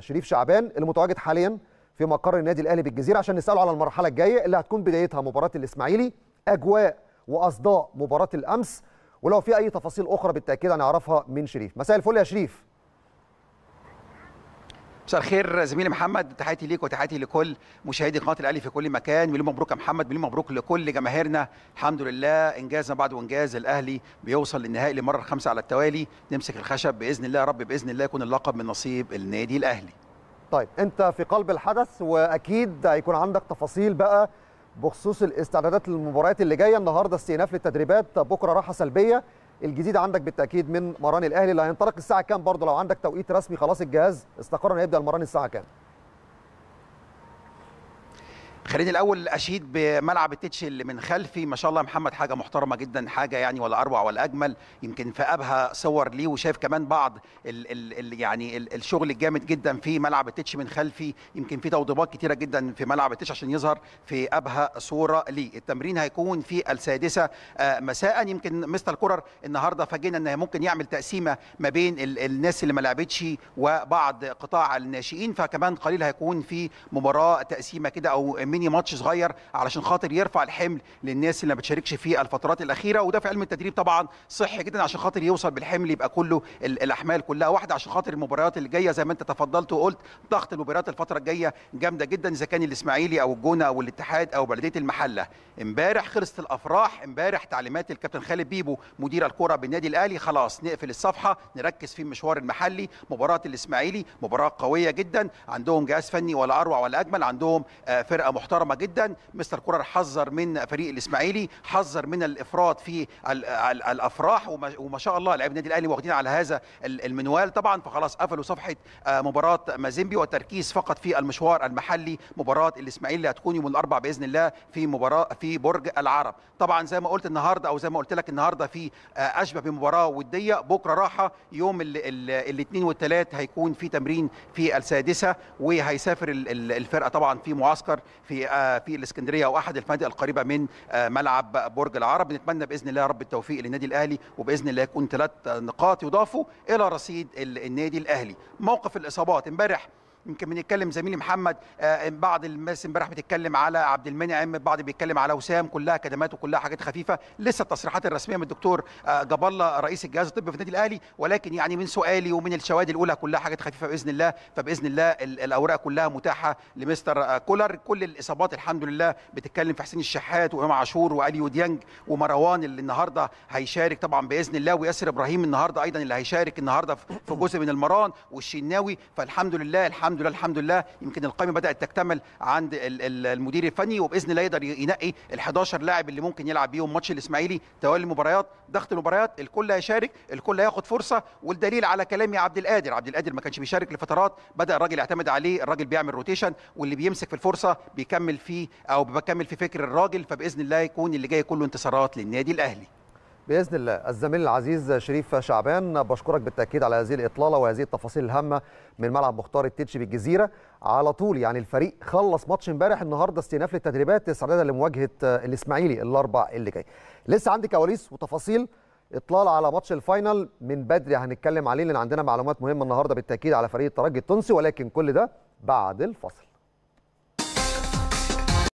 شريف شعبان المتواجد حاليا في مقر النادي الاهلي بالجزيره عشان نساله على المرحله الجايه اللي هتكون بدايتها مباراه الاسماعيلي اجواء واصداء مباراه الامس ولو في اي تفاصيل اخرى بالتاكيد هنعرفها من شريف مساء الفل يا شريف مساء الخير زميلي محمد تحياتي ليك وتحياتي لكل مشاهدي قناه الاهلي في كل مكان مليون مبروك يا محمد مليون مبروك لكل جماهيرنا الحمد لله ما بعد وانجاز الاهلي بيوصل للنهائي للمره الخامسه على التوالي نمسك الخشب باذن الله يا رب باذن الله يكون اللقب من نصيب النادي الاهلي طيب انت في قلب الحدث واكيد هيكون عندك تفاصيل بقى بخصوص الاستعدادات للمباريات اللي جايه النهارده استئناف للتدريبات بكره راحه سلبيه الجديد عندك بالتاكيد من مران الاهلي اللي هينطلق الساعه كام برضه لو عندك توقيت رسمي خلاص الجهاز استقر هيبدا المران الساعه كام خليني الاول اشيد بملعب التيتش اللي من خلفي ما شاء الله محمد حاجه محترمه جدا حاجه يعني ولا اروع ولا اجمل يمكن في ابها صور ليه وشايف كمان بعض ال ال ال يعني الـ الشغل الجامد جدا في ملعب التيتش من خلفي يمكن في توضيبات كتيره جدا في ملعب التيتش عشان يظهر في ابها صوره ليه التمرين هيكون في السادسه آه، مساء يمكن مستر كرر النهارده فاجئنا ان ممكن يعمل تقسيمه ما بين الناس اللي ما لعبتش وبعض قطاع الناشئين فكمان قليل هيكون في مباراه تقسيمه كده او من ميني ماتش صغير علشان خاطر يرفع الحمل للناس اللي ما بتشاركش فيه الفترات الاخيره وده في علم التدريب طبعا صحي جدا عشان خاطر يوصل بالحمل يبقى كله الاحمال كلها واحده عشان خاطر المباريات اللي جايه زي ما انت تفضلت وقلت ضغط المباريات الفتره الجايه جامده جدا اذا كان الاسماعيلي او الجونه او الاتحاد او بلديه المحله امبارح خلصت الافراح امبارح تعليمات الكابتن خالد بيبو مدير الكره بالنادي الاهلي خلاص نقفل الصفحه نركز في المشوار المحلي مباراه الاسماعيلي مباراه قويه جدا عندهم جهاز فني ولا اروع ولا اجمل عندهم آه، فرقه محترمه محترمه جدا مستر كولر حذر من فريق الاسماعيلي حذر من الافراط في الافراح وما شاء الله لاعب النادي الاهلي واخدين على هذا المنوال طبعا فخلاص قفلوا صفحه آه، مباراه مازيمبي والتركيز فقط في المشوار المحلي مباراه الاسماعيلي هتكون يوم الاربع باذن الله في مباراه في برج العرب طبعا زي ما قلت النهارده او زي ما قلت لك النهارده في آه، اشبه بمباراه وديه بكره راحه يوم الاثنين والثلاث هيكون في تمرين في السادسه وهيسافر الفرقه طبعا في معسكر في آه، في الاسكندريه او احد الفنادق القريبه من آه، ملعب برج العرب نتمنى باذن الله رب التوفيق للنادي الاهلي وباذن الله يكون ثلاث نقاط يضافوا الى رصيد النادي الاهلي موقف الاصابات امبارح يمكن بنتكلم زميلي محمد آه، بعض الناس امبارح بتتكلم على عبد المنعم بعض بيتكلم على وسام كلها كدمات وكلها حاجات خفيفه لسه التصريحات الرسميه من الدكتور آه، جاب الله رئيس الجهاز الطبي في النادي الاهلي ولكن يعني من سؤالي ومن الشواهد الاولى كلها حاجات خفيفه باذن الله فباذن الله الاوراق كلها متاحه لمستر آه، كولر كل الاصابات الحمد لله بتتكلم في حسين الشحات وامام عاشور واليو ديانج ومروان اللي النهارده هيشارك طبعا باذن الله وياسر ابراهيم النهارده ايضا اللي هيشارك النهارده في جزء من المران والشناوي فالحمد لله الحمد الحمد لله الحمد لله يمكن القائمه بدات تكتمل عند المدير الفني وباذن الله يقدر ينقي ال 11 لاعب اللي ممكن يلعب بيهم ماتش الاسماعيلي توالي المباريات ضغط المباريات الكل هيشارك الكل هياخد فرصه والدليل على كلامي عبد القادر عبد القادر ما كانش بيشارك لفترات بدا الراجل يعتمد عليه الراجل بيعمل روتيشن واللي بيمسك في الفرصه بيكمل فيه او بيكمل في فكر الراجل فباذن الله يكون اللي جاي كله انتصارات للنادي الاهلي باذن الله الزميل العزيز شريف شعبان بشكرك بالتاكيد على هذه الاطلاله وهذه التفاصيل الهامه من ملعب مختار التتش بالجزيره على طول يعني الفريق خلص ماتش امبارح النهارده استئناف للتدريبات استعدادا لمواجهه الاسماعيلي الاربع اللي جاي لسه عندي كواليس وتفاصيل اطلاله على ماتش الفاينل من بدري هنتكلم عليه لان عندنا معلومات مهمه النهارده بالتاكيد على فريق الترجي التونسي ولكن كل ده بعد الفصل